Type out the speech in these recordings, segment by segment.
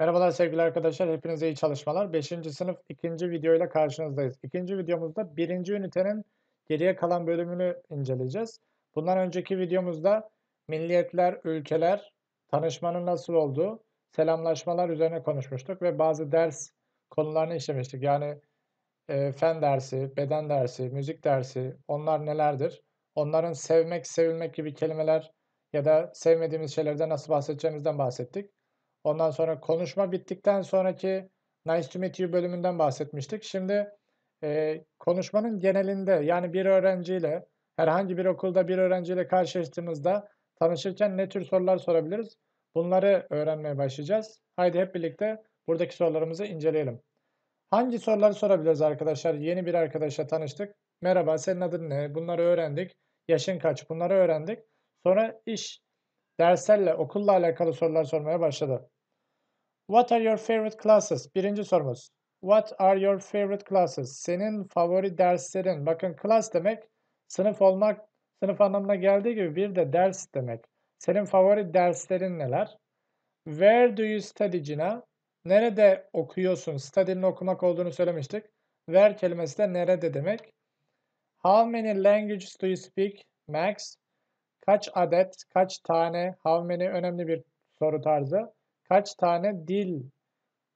Merhabalar sevgili arkadaşlar, hepinize iyi çalışmalar. 5. sınıf 2. videoyla karşınızdayız. 2. videomuzda 1. ünitenin geriye kalan bölümünü inceleyeceğiz. Bundan önceki videomuzda milliyetler, ülkeler, tanışmanın nasıl olduğu, selamlaşmalar üzerine konuşmuştuk ve bazı ders konularını işlemiştik. Yani e, fen dersi, beden dersi, müzik dersi, onlar nelerdir? Onların sevmek, sevilmek gibi kelimeler ya da sevmediğimiz şeylerden nasıl bahsedeceğimizden bahsettik. Ondan sonra konuşma bittikten sonraki Nice to Meet You bölümünden bahsetmiştik. Şimdi e, konuşmanın genelinde yani bir öğrenciyle herhangi bir okulda bir öğrenciyle karşılaştığımızda tanışırken ne tür sorular sorabiliriz? Bunları öğrenmeye başlayacağız. Haydi hep birlikte buradaki sorularımızı inceleyelim. Hangi soruları sorabiliriz arkadaşlar? Yeni bir arkadaşla tanıştık. Merhaba senin adın ne? Bunları öğrendik. Yaşın kaç? Bunları öğrendik. Sonra iş, derslerle, okulla alakalı sorular sormaya başladı. What are your favorite classes? Birinci sorumuz. What are your favorite classes? Senin favori derslerin. Bakın class demek sınıf olmak, sınıf anlamına geldiği gibi bir de ders demek. Senin favori derslerin neler? Where do you study Cina? Nerede okuyorsun? Study'nin okumak olduğunu söylemiştik. Where kelimesi de nerede demek. How many languages do you speak? Max. Kaç adet, kaç tane, how many önemli bir soru tarzı. Kaç tane dil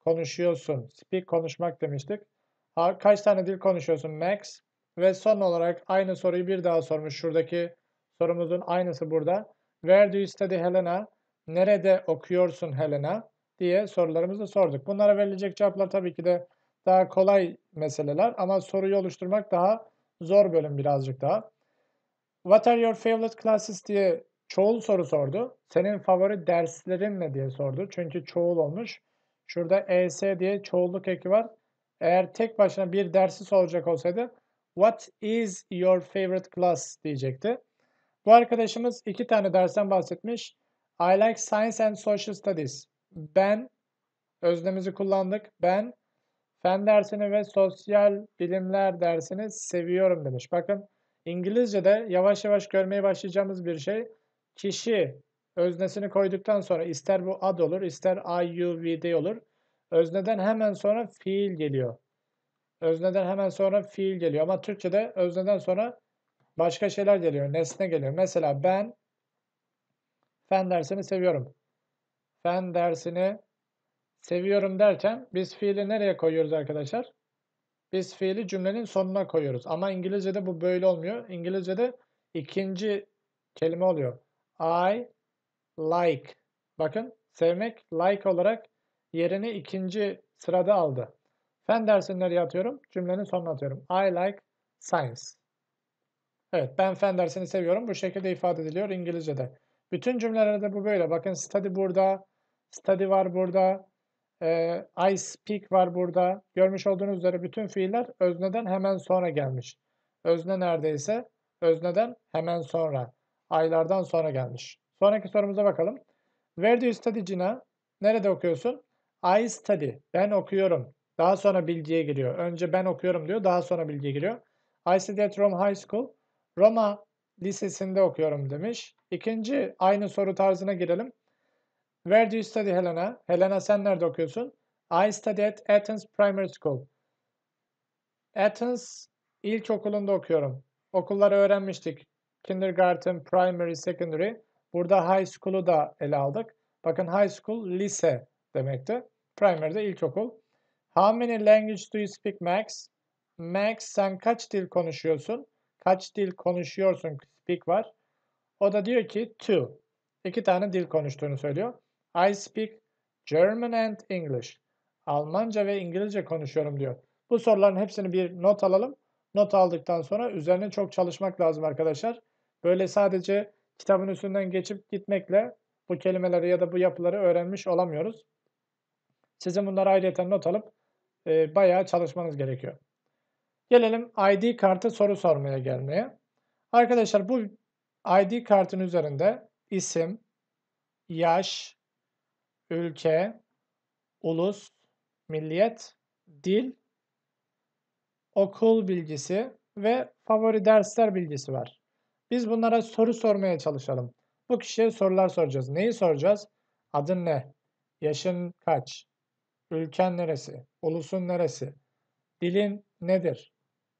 konuşuyorsun? Speak konuşmak demiştik. Kaç tane dil konuşuyorsun Max? Ve son olarak aynı soruyu bir daha sormuş. Şuradaki sorumuzun aynısı burada. Where do you study Helena? Nerede okuyorsun Helena? diye sorularımızı sorduk. Bunlara verilecek cevaplar tabii ki de daha kolay meseleler ama soruyu oluşturmak daha zor bölüm birazcık daha. What are your favorite classes diye Çoğul soru sordu. Senin favori derslerin ne diye sordu. Çünkü çoğul olmuş. Şurada ES diye çoğulluk eki var. Eğer tek başına bir dersi soracak olsaydı What is your favorite class diyecekti. Bu arkadaşımız iki tane dersten bahsetmiş. I like science and social studies. Ben, özlemizi kullandık. Ben fen dersini ve sosyal bilimler dersini seviyorum demiş. Bakın İngilizce'de yavaş yavaş görmeye başlayacağımız bir şey kişi öznesini koyduktan sonra ister bu ad olur ister IUVD olur. Özneden hemen sonra fiil geliyor. Özneden hemen sonra fiil geliyor. Ama Türkçe'de özneden sonra başka şeyler geliyor. Nesne geliyor. Mesela ben fen dersini seviyorum. Fen dersini seviyorum derken biz fiili nereye koyuyoruz arkadaşlar? Biz fiili cümlenin sonuna koyuyoruz. Ama İngilizce'de bu böyle olmuyor. İngilizce'de ikinci kelime oluyor. I like. Bakın sevmek like olarak yerini ikinci sırada aldı. Fen dersinleri atıyorum. Cümlenin sonuna atıyorum. I like science. Evet ben fen dersini seviyorum. Bu şekilde ifade ediliyor İngilizce'de. Bütün cümlelerde bu böyle. Bakın study burada. Study var burada. I speak var burada. Görmüş olduğunuz üzere bütün fiiller özneden hemen sonra gelmiş. Özne neredeyse özneden hemen sonra aylardan sonra gelmiş. Sonraki sorumuza bakalım. Where do you study Cina? Nerede okuyorsun? I study. Ben okuyorum. Daha sonra bilgiye giriyor. Önce ben okuyorum diyor. Daha sonra bilgiye giriyor. I study at Rome High School. Roma Lisesi'nde okuyorum demiş. İkinci aynı soru tarzına girelim. Where do you study Helena? Helena sen nerede okuyorsun? I study at Athens Primary School. Athens ilkokulunda okuyorum. Okulları öğrenmiştik. Kindergarten, primary, secondary. Burada high school'u da ele aldık. Bakın high school lise demekti. Primary de ilkokul. How many language do you speak Max? Max sen kaç dil konuşuyorsun? Kaç dil konuşuyorsun? Speak var. O da diyor ki two. İki tane dil konuştuğunu söylüyor. I speak German and English. Almanca ve İngilizce konuşuyorum diyor. Bu soruların hepsini bir not alalım. Not aldıktan sonra üzerine çok çalışmak lazım arkadaşlar. Böyle sadece kitabın üstünden geçip gitmekle bu kelimeleri ya da bu yapıları öğrenmiş olamıyoruz. Sizin bunları ayrıca not alıp e, bayağı çalışmanız gerekiyor. Gelelim ID kartı soru sormaya gelmeye. Arkadaşlar bu ID kartın üzerinde isim, yaş, ülke, ulus, milliyet, dil, okul bilgisi ve favori dersler bilgisi var. Biz bunlara soru sormaya çalışalım. Bu kişiye sorular soracağız. Neyi soracağız? Adın ne? Yaşın kaç? Ülken neresi? Ulusun neresi? Dilin nedir?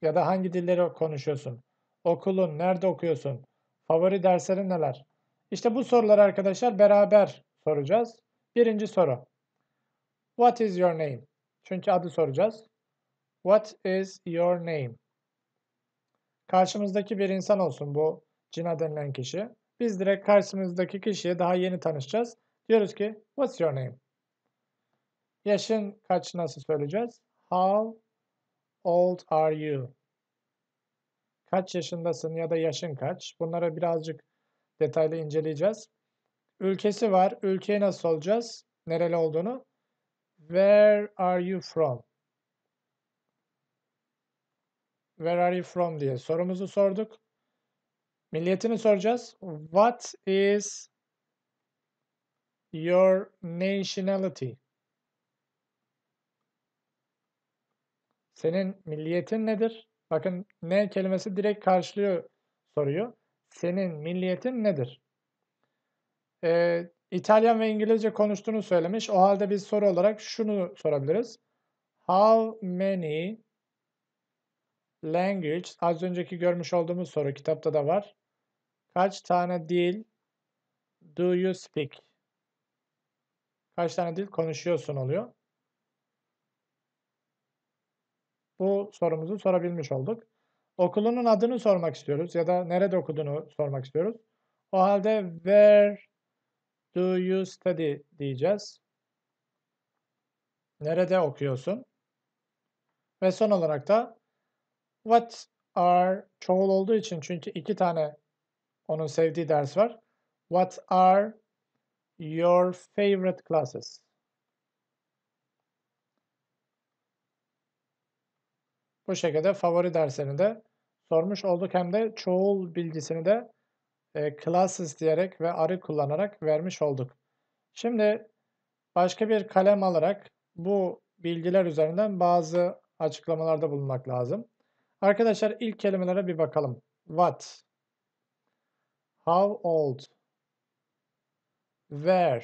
Ya da hangi dilleri konuşuyorsun? Okulun nerede okuyorsun? Favori derslerin neler? İşte bu soruları arkadaşlar beraber soracağız. Birinci soru. What is your name? Çünkü adı soracağız. What is your name? Karşımızdaki bir insan olsun bu Cina denilen kişi. Biz direkt karşımızdaki kişiye daha yeni tanışacağız. Diyoruz ki what's your name? Yaşın kaç nasıl söyleyeceğiz? How old are you? Kaç yaşındasın ya da yaşın kaç? Bunları birazcık detaylı inceleyeceğiz. Ülkesi var. Ülkeyi nasıl olacağız? Nereli olduğunu. Where are you from? Where are you from diye sorumuzu sorduk. Milliyetini soracağız. What is your nationality? Senin milliyetin nedir? Bakın ne kelimesi direkt karşılıyor soruyor. Senin milliyetin nedir? Ee, İtalyan ve İngilizce konuştuğunu söylemiş. O halde biz soru olarak şunu sorabiliriz. How many language az önceki görmüş olduğumuz soru kitapta da var. Kaç tane dil do you speak? Kaç tane dil konuşuyorsun oluyor. Bu sorumuzu sorabilmiş olduk. Okulunun adını sormak istiyoruz ya da nerede okuduğunu sormak istiyoruz. O halde where do you study diyeceğiz. Nerede okuyorsun? Ve son olarak da What are çoğul olduğu için çünkü iki tane onun sevdiği ders var. What are your favorite classes? Bu şekilde favori derslerini de sormuş olduk hem de çoğul bilgisini de e, classes diyerek ve arı kullanarak vermiş olduk. Şimdi başka bir kalem alarak bu bilgiler üzerinden bazı açıklamalarda bulunmak lazım. Arkadaşlar ilk kelimelere bir bakalım. What? How old? Where?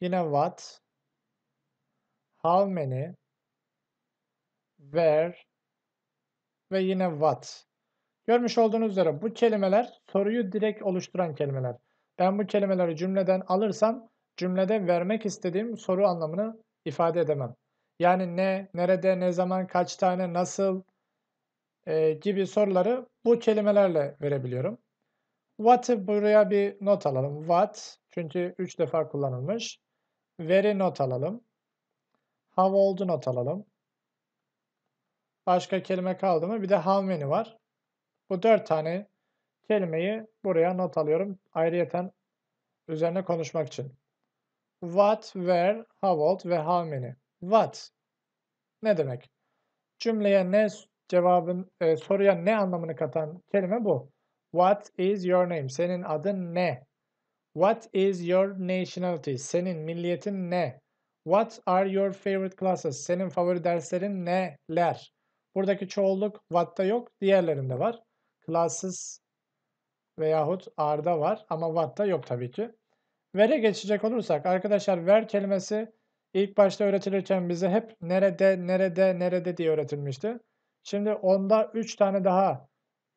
Yine what? How many? Where? Ve yine what? Görmüş olduğunuz üzere bu kelimeler soruyu direkt oluşturan kelimeler. Ben bu kelimeleri cümleden alırsam cümlede vermek istediğim soru anlamını ifade edemem. Yani ne, nerede, ne zaman, kaç tane, nasıl e, gibi soruları bu kelimelerle verebiliyorum. What'ı buraya bir not alalım. What çünkü 3 defa kullanılmış. Veri not alalım. How old'u not alalım. Başka kelime kaldı mı? Bir de how many var. Bu 4 tane kelimeyi buraya not alıyorum. Ayrıyeten üzerine konuşmak için. What, where, how old ve how many. What? Ne demek? Cümleye ne cevabın e, soruya ne anlamını katan kelime bu. What is your name? Senin adın ne? What is your nationality? Senin milliyetin ne? What are your favorite classes? Senin favori derslerin neler? Buradaki çoğulluk what'ta yok, diğerlerinde var. Classes veyahut are'da var ama what'ta yok tabii ki. Where'e geçecek olursak arkadaşlar where kelimesi İlk başta öğretilirken bize hep nerede, nerede, nerede diye öğretilmişti. Şimdi onda 3 tane daha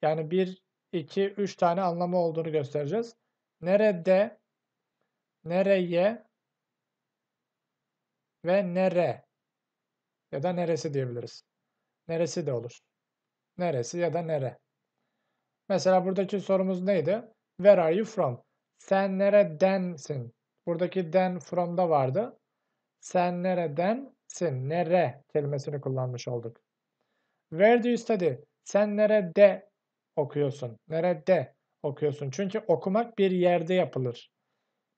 yani 1, 2, 3 tane anlamı olduğunu göstereceğiz. Nerede, nereye ve nere ya da neresi diyebiliriz. Neresi de olur. Neresi ya da nere. Mesela buradaki sorumuz neydi? Where are you from? Sen neredensin? Buradaki den from'da vardı. Sen neredensin? Nere kelimesini kullanmış olduk. Where do you study? Sen nerede okuyorsun? Nerede okuyorsun? Çünkü okumak bir yerde yapılır.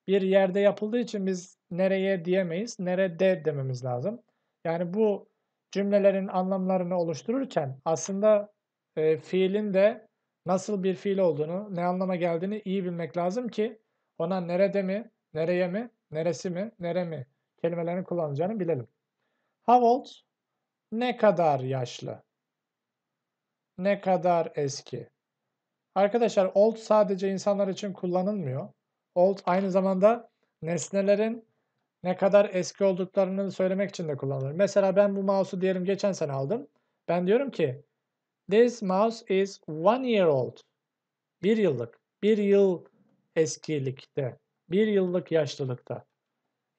Bir yerde yapıldığı için biz nereye diyemeyiz, nerede dememiz lazım. Yani bu cümlelerin anlamlarını oluştururken aslında e, fiilin de nasıl bir fiil olduğunu, ne anlama geldiğini iyi bilmek lazım ki ona nerede mi, nereye mi, neresi mi, nere mi kelimelerini kullanacağını bilelim. How old? Ne kadar yaşlı? Ne kadar eski? Arkadaşlar old sadece insanlar için kullanılmıyor. Old aynı zamanda nesnelerin ne kadar eski olduklarını söylemek için de kullanılır. Mesela ben bu mouse'u diyelim geçen sene aldım. Ben diyorum ki This mouse is one year old. Bir yıllık. Bir yıl eskilikte. Bir yıllık yaşlılıkta.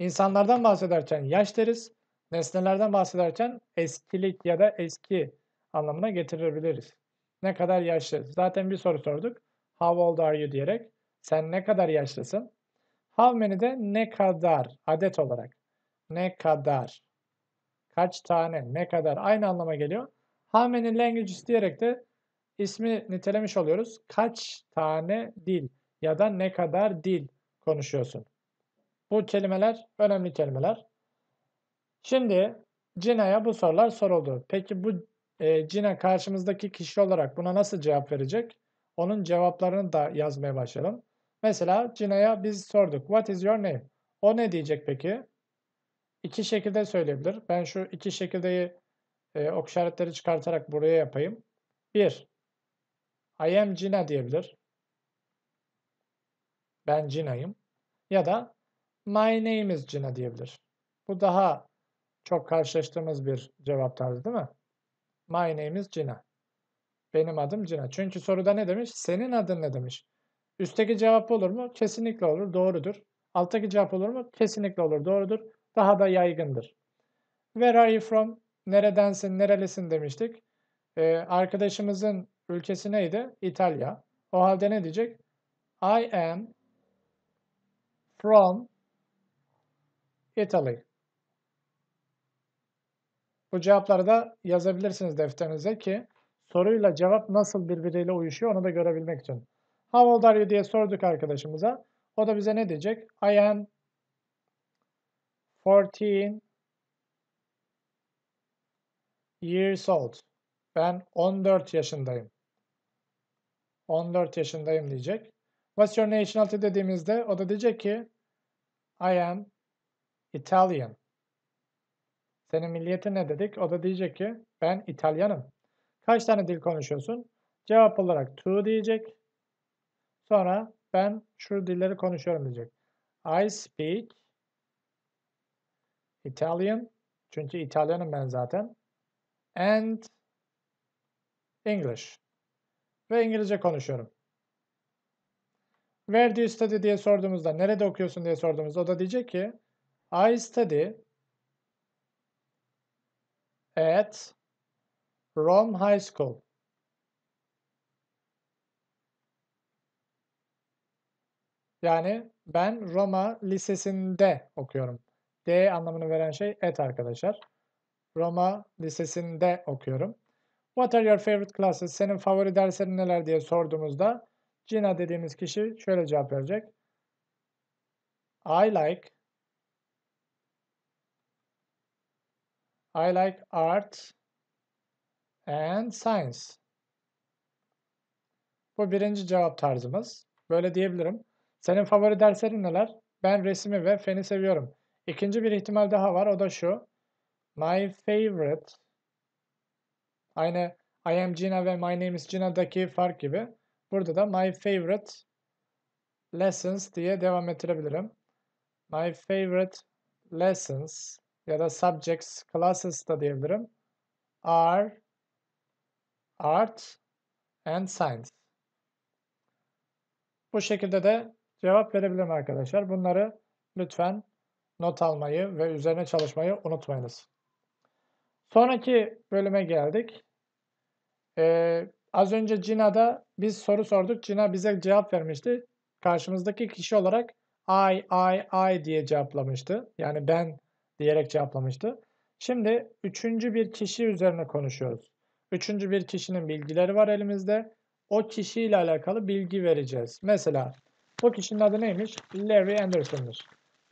İnsanlardan bahsederken yaş deriz. Nesnelerden bahsederken eskilik ya da eski anlamına getirebiliriz. Ne kadar yaşlı? Zaten bir soru sorduk. How old are you diyerek sen ne kadar yaşlısın? How many de ne kadar adet olarak. Ne kadar. Kaç tane, ne kadar aynı anlama geliyor. How many languages diyerek de ismi nitelemiş oluyoruz. Kaç tane dil ya da ne kadar dil konuşuyorsun. Bu kelimeler önemli kelimeler. Şimdi Cina'ya bu sorular soruldu. Peki bu e, Cina karşımızdaki kişi olarak buna nasıl cevap verecek? Onun cevaplarını da yazmaya başlayalım. Mesela Cina'ya biz sorduk. What is your name? O ne diyecek peki? İki şekilde söyleyebilir. Ben şu iki şekildeyi e, ok işaretleri çıkartarak buraya yapayım. Bir, I am Cina diyebilir. Ben Cina'yım. Ya da My name is Gina diyebilir. Bu daha çok karşılaştığımız bir cevap tarzı değil mi? My name is Gina. Benim adım Cina. Çünkü soruda ne demiş? Senin adın ne demiş? Üstteki cevap olur mu? Kesinlikle olur. Doğrudur. Alttaki cevap olur mu? Kesinlikle olur. Doğrudur. Daha da yaygındır. Where are you from? Neredensin? Nerelisin demiştik. Ee, arkadaşımızın ülkesi neydi? İtalya. O halde ne diyecek? I am from Italy. Bu cevapları da yazabilirsiniz defterinize ki soruyla cevap nasıl birbiriyle uyuşuyor onu da görebilmek için. How old are you diye sorduk arkadaşımıza. O da bize ne diyecek? I am 14 years old. Ben 14 yaşındayım. 14 yaşındayım diyecek. What's your nationality dediğimizde o da diyecek ki I am Italian. Senin milliyetin ne dedik? O da diyecek ki ben İtalyanım. Kaç tane dil konuşuyorsun? Cevap olarak two diyecek. Sonra ben şu dilleri konuşuyorum diyecek. I speak Italian. Çünkü İtalyanım ben zaten. And English. Ve İngilizce konuşuyorum. Where do you study diye sorduğumuzda, nerede okuyorsun diye sorduğumuzda o da diyecek ki I study at Rome High School. Yani ben Roma Lisesi'nde okuyorum. D anlamını veren şey et arkadaşlar. Roma Lisesi'nde okuyorum. What are your favorite classes? Senin favori derslerin neler diye sorduğumuzda Gina dediğimiz kişi şöyle cevap verecek. I like I like art and science. Bu birinci cevap tarzımız. Böyle diyebilirim. Senin favori derslerin neler? Ben resmi ve feni seviyorum. İkinci bir ihtimal daha var. O da şu. My favorite. Aynı I am Gina ve My name is Gina'daki fark gibi. Burada da my favorite lessons diye devam ettirebilirim. My favorite lessons ya da subjects classes da diyebilirim. Are, art and science. Bu şekilde de cevap verebilirim arkadaşlar. Bunları lütfen not almayı ve üzerine çalışmayı unutmayınız. Sonraki bölüme geldik. Ee, az önce Cina'da biz soru sorduk. Cina bize cevap vermişti. Karşımızdaki kişi olarak I, I, I diye cevaplamıştı. Yani ben diyerek cevaplamıştı. Şimdi üçüncü bir kişi üzerine konuşuyoruz. Üçüncü bir kişinin bilgileri var elimizde. O kişiyle alakalı bilgi vereceğiz. Mesela bu kişinin adı neymiş? Larry Anderson'dır.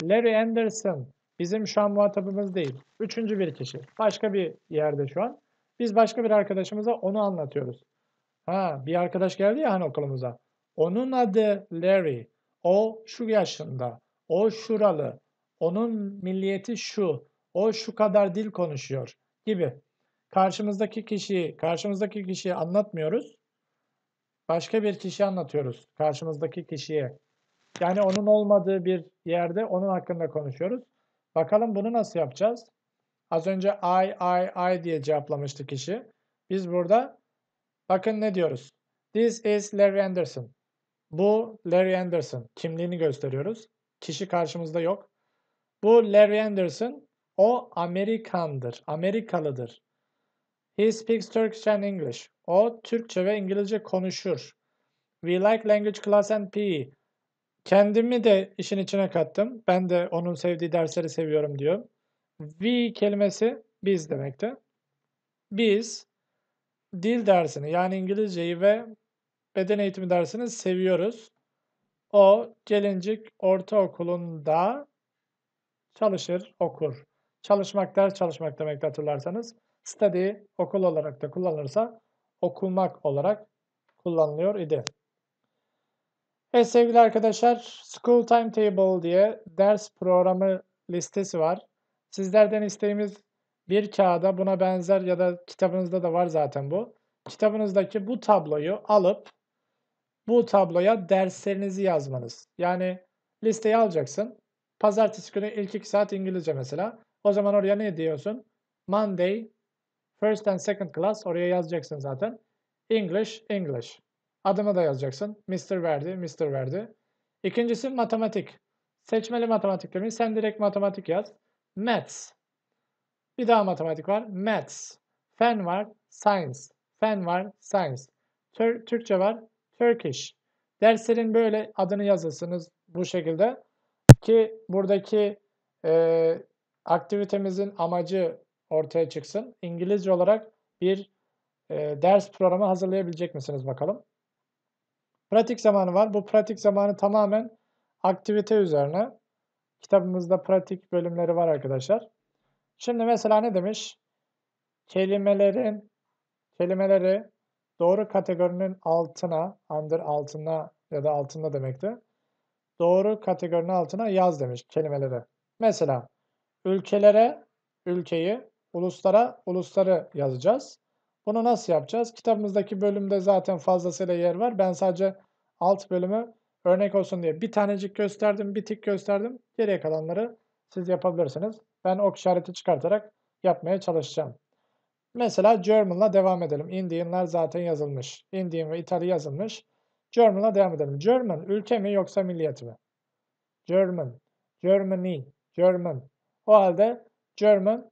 Larry Anderson bizim şu an muhatabımız değil. Üçüncü bir kişi. Başka bir yerde şu an. Biz başka bir arkadaşımıza onu anlatıyoruz. Ha, bir arkadaş geldi ya hani okulumuza. Onun adı Larry. O şu yaşında. O şuralı. Onun milliyeti şu, o şu kadar dil konuşuyor gibi. Karşımızdaki kişiyi, karşımızdaki kişiyi anlatmıyoruz. Başka bir kişi anlatıyoruz karşımızdaki kişiye. Yani onun olmadığı bir yerde onun hakkında konuşuyoruz. Bakalım bunu nasıl yapacağız? Az önce I, I, I diye cevaplamıştı kişi. Biz burada bakın ne diyoruz? This is Larry Anderson. Bu Larry Anderson. Kimliğini gösteriyoruz. Kişi karşımızda yok. Bu Larry Anderson. O Amerikandır. Amerikalıdır. He speaks Turkish and English. O Türkçe ve İngilizce konuşur. We like language class and PE. Kendimi de işin içine kattım. Ben de onun sevdiği dersleri seviyorum diyor. We kelimesi biz demekti. Biz dil dersini yani İngilizceyi ve beden eğitimi dersini seviyoruz. O gelincik ortaokulunda çalışır, okur. Çalışmak ders çalışmak demek hatırlarsanız. Study okul olarak da kullanılırsa okumak olarak kullanılıyor idi. Evet sevgili arkadaşlar School Timetable diye ders programı listesi var. Sizlerden isteğimiz bir kağıda buna benzer ya da kitabınızda da var zaten bu. Kitabınızdaki bu tabloyu alıp bu tabloya derslerinizi yazmanız. Yani listeyi alacaksın. Pazartesi günü ilk iki saat İngilizce mesela. O zaman oraya ne diyorsun? Monday, first and second class. Oraya yazacaksın zaten. English, English. Adımı da yazacaksın. Mr. Verdi, Mr. Verdi. İkincisi matematik. Seçmeli matematik demiş. Sen direkt matematik yaz. Maths. Bir daha matematik var. Maths. Fen var. Science. Fen var. Science. Tür Türkçe var. Turkish. Derslerin böyle adını yazılsınız bu şekilde. Ki buradaki e, aktivitemizin amacı ortaya çıksın. İngilizce olarak bir e, ders programı hazırlayabilecek misiniz bakalım. Pratik zamanı var. Bu pratik zamanı tamamen aktivite üzerine. Kitabımızda pratik bölümleri var arkadaşlar. Şimdi mesela ne demiş? Kelimelerin kelimeleri doğru kategorinin altına, under altına ya da altında demekti doğru kategorinin altına yaz demiş kelimeleri. Mesela ülkelere ülkeyi, uluslara ulusları yazacağız. Bunu nasıl yapacağız? Kitabımızdaki bölümde zaten fazlasıyla yer var. Ben sadece alt bölümü örnek olsun diye bir tanecik gösterdim, bir tik gösterdim. Geriye kalanları siz yapabilirsiniz. Ben ok işareti çıkartarak yapmaya çalışacağım. Mesela German'la devam edelim. Indian'lar zaten yazılmış. Indian ve İtalya yazılmış. German'a devam edelim. German ülke mi yoksa milliyet mi? German, Germany, German. O halde German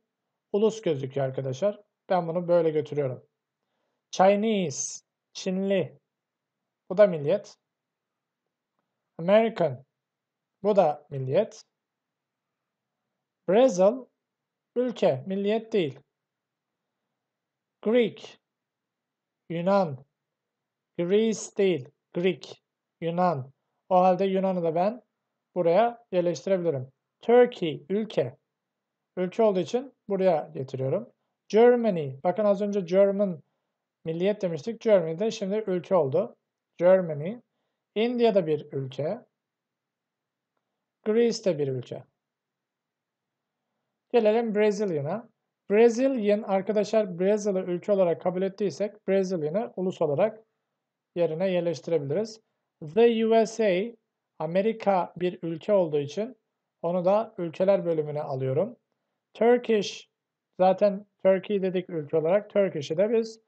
ulus gözüküyor arkadaşlar. Ben bunu böyle götürüyorum. Chinese, Çinli. Bu da milliyet. American. Bu da milliyet. Brazil ülke, milliyet değil. Greek, Yunan, Greece değil. Greek, Yunan. O halde Yunan'ı da ben buraya yerleştirebilirim. Turkey, ülke. Ülke olduğu için buraya getiriyorum. Germany. Bakın az önce German milliyet demiştik. Germany şimdi ülke oldu. Germany. India bir ülke. Greece de bir ülke. Gelelim Brezilya'na. Brazilian arkadaşlar Brezilya ülke olarak kabul ettiysek Brezilya'yı ulus olarak yerine yerleştirebiliriz. The USA Amerika bir ülke olduğu için onu da ülkeler bölümüne alıyorum. Turkish zaten Turkey dedik ülke olarak. Turkish'i de biz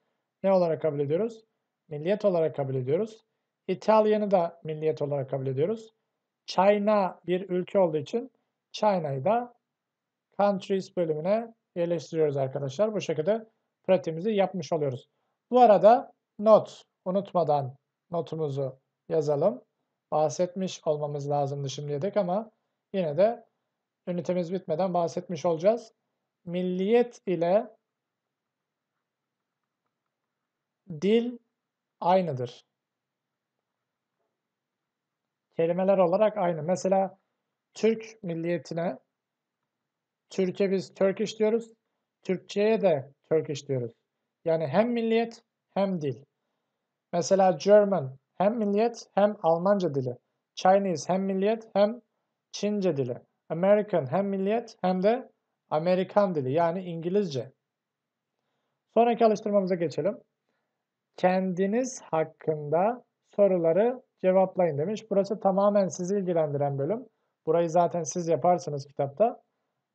ne olarak kabul ediyoruz? Milliyet olarak kabul ediyoruz. İtalyan'ı da milliyet olarak kabul ediyoruz. China bir ülke olduğu için China'yı da countries bölümüne yerleştiriyoruz arkadaşlar. Bu şekilde pratiğimizi yapmış oluyoruz. Bu arada not unutmadan notumuzu yazalım. Bahsetmiş olmamız lazımdı şimdi dedik ama yine de ünitemiz bitmeden bahsetmiş olacağız. Milliyet ile dil aynıdır. Kelimeler olarak aynı. Mesela Türk milliyetine Türkiye biz Turkish diyoruz. Türkçeye de Turkish diyoruz. Yani hem milliyet hem dil. Mesela German hem milliyet hem Almanca dili. Chinese hem milliyet hem Çince dili. American hem milliyet hem de Amerikan dili yani İngilizce. Sonraki alıştırmamıza geçelim. Kendiniz hakkında soruları cevaplayın demiş. Burası tamamen sizi ilgilendiren bölüm. Burayı zaten siz yaparsınız kitapta.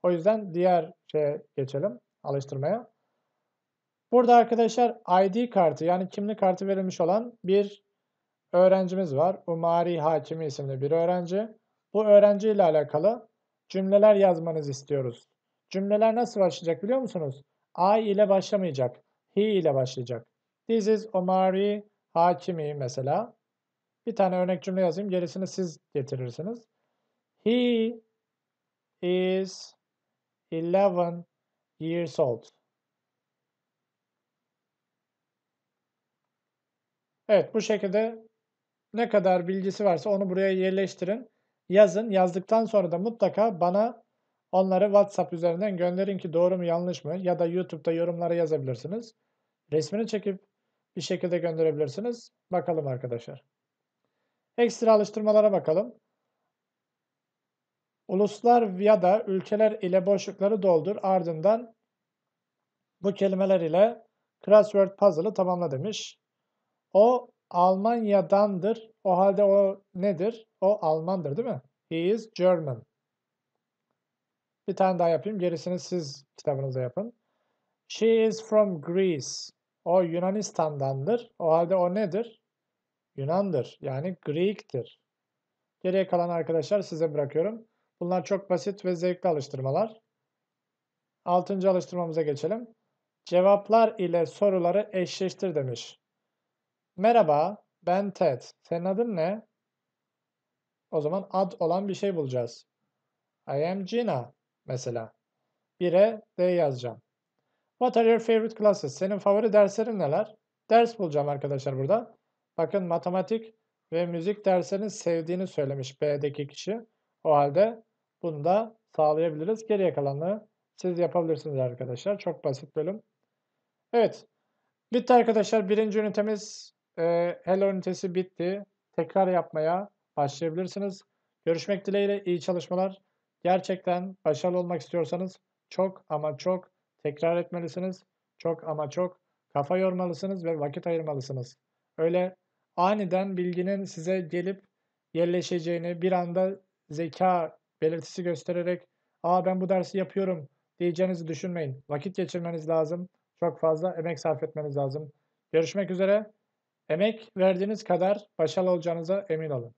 O yüzden diğer şeye geçelim, alıştırmaya. Burada arkadaşlar ID kartı yani kimlik kartı verilmiş olan bir öğrencimiz var. Umari Hakimi isimli bir öğrenci. Bu öğrenci ile alakalı cümleler yazmanızı istiyoruz. Cümleler nasıl başlayacak biliyor musunuz? I ile başlamayacak. He ile başlayacak. This is Omari Hakimi mesela. Bir tane örnek cümle yazayım. Gerisini siz getirirsiniz. He is 11 years old. Evet bu şekilde ne kadar bilgisi varsa onu buraya yerleştirin. Yazın. Yazdıktan sonra da mutlaka bana onları WhatsApp üzerinden gönderin ki doğru mu yanlış mı ya da YouTube'da yorumlara yazabilirsiniz. Resmini çekip bir şekilde gönderebilirsiniz. Bakalım arkadaşlar. Ekstra alıştırmalara bakalım. Uluslar ya da ülkeler ile boşlukları doldur ardından bu kelimeler ile crossword puzzle'ı tamamla demiş. O Almanya'dandır. O halde o nedir? O Almandır değil mi? He is German. Bir tane daha yapayım. Gerisini siz kitabınızda yapın. She is from Greece. O Yunanistan'dandır. O halde o nedir? Yunan'dır. Yani Greek'tir. Geriye kalan arkadaşlar size bırakıyorum. Bunlar çok basit ve zevkli alıştırmalar. Altıncı alıştırmamıza geçelim. Cevaplar ile soruları eşleştir demiş. Merhaba, ben Ted. Senin adın ne? O zaman ad olan bir şey bulacağız. I am Gina mesela. 1'e D yazacağım. What are your favorite classes? Senin favori derslerin neler? Ders bulacağım arkadaşlar burada. Bakın matematik ve müzik derslerini sevdiğini söylemiş B'deki kişi. O halde bunu da sağlayabiliriz. Geriye kalanı siz yapabilirsiniz arkadaşlar. Çok basit bölüm. Evet. Bitti arkadaşlar. Birinci ünitemiz e, hello ünitesi bitti. Tekrar yapmaya başlayabilirsiniz. Görüşmek dileğiyle iyi çalışmalar. Gerçekten başarılı olmak istiyorsanız çok ama çok tekrar etmelisiniz. Çok ama çok kafa yormalısınız ve vakit ayırmalısınız. Öyle aniden bilginin size gelip yerleşeceğini bir anda zeka belirtisi göstererek ''Aa ben bu dersi yapıyorum'' diyeceğinizi düşünmeyin. Vakit geçirmeniz lazım. Çok fazla emek sarf etmeniz lazım. Görüşmek üzere. Emek verdiğiniz kadar başarılı olacağınıza emin olun.